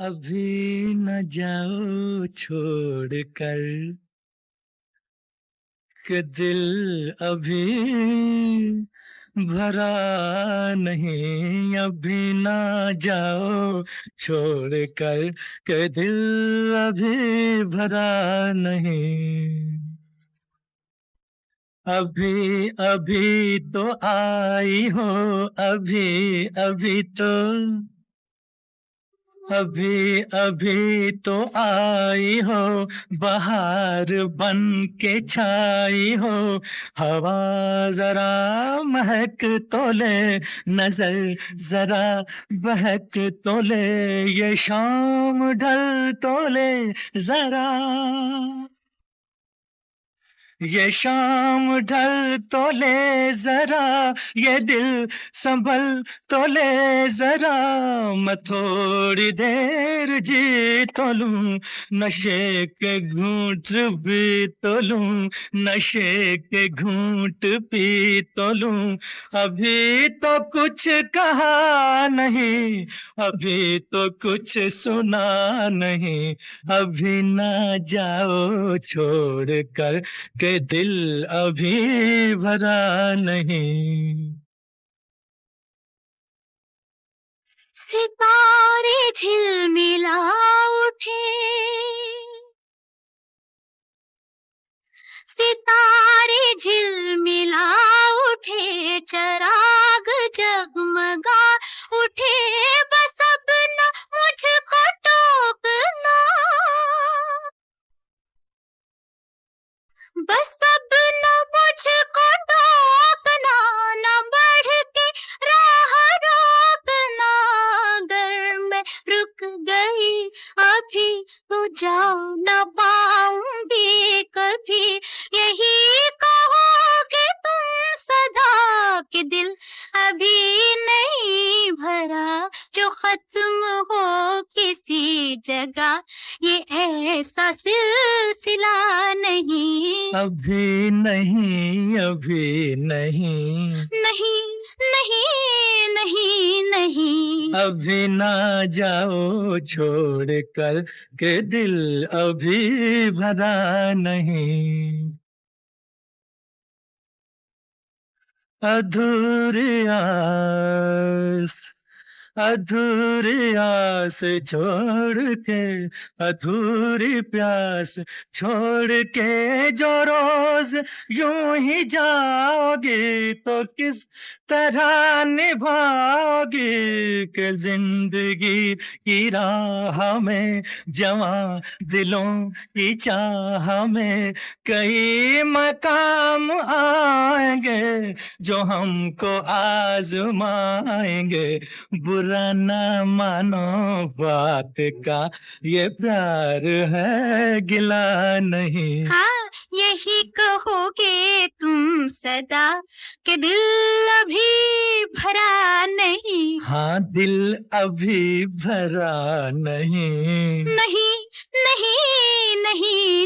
अभी न जाओ छोड़ कर के दिल अभी भरा नहीं अभी ना जाओ छोड़ कर के दिल अभी भरा नहीं अभी अभी तो आई हो अभी अभी तो अभी अभी तो आई हो बाहर बन के छाई हो हवा जरा महक तो ले नजर जरा बहक तो ले ये शाम ढल तो ले जरा ये शाम ढल तो ले जरा ये दिल संभल तो ले जरा मैं थोड़ी देर जी तो लू नशे के घूट भी तो लू नशे के घूट पी तो लू अभी तो कुछ कहा नहीं अभी तो कुछ सुना नहीं अभी ना जाओ छोड़ कर के दिल अभी भरा नहीं सितारे झिलमिला उठे सितारे झिलमिला उठे चराग जगमगा बस अब न मुझको टोकना न बढ़ के राह रोकना अगर मैं रुक गई अभी तो जाओ न पाऊंगी कभी यही कहो कि तुम सदा के दिल अभी जगा ये ऐसा सिलसिला नहीं अभी नहीं अभी नहीं नहीं नहीं नहीं नहीं अभी ना जाओ छोड़ कर के दिल अभी भरा नहीं अधूरी आस अधूरी आस छोड़ के अधूरी प्यास छोड़ के जो रोज यूं ही जाओगे तो किस तरह निभाओगी के जिंदगी की राह में जवा दिलों की चाह में कई मकाम आएंगे जो हमको आजमाएंगे बुरा न मानो बात का ये प्यार है गिला नहीं हाँ। यही कहोगे तुम सदा के दिल अभी भरा नहीं हाँ दिल अभी भरा नहीं नहीं नहीं नहीं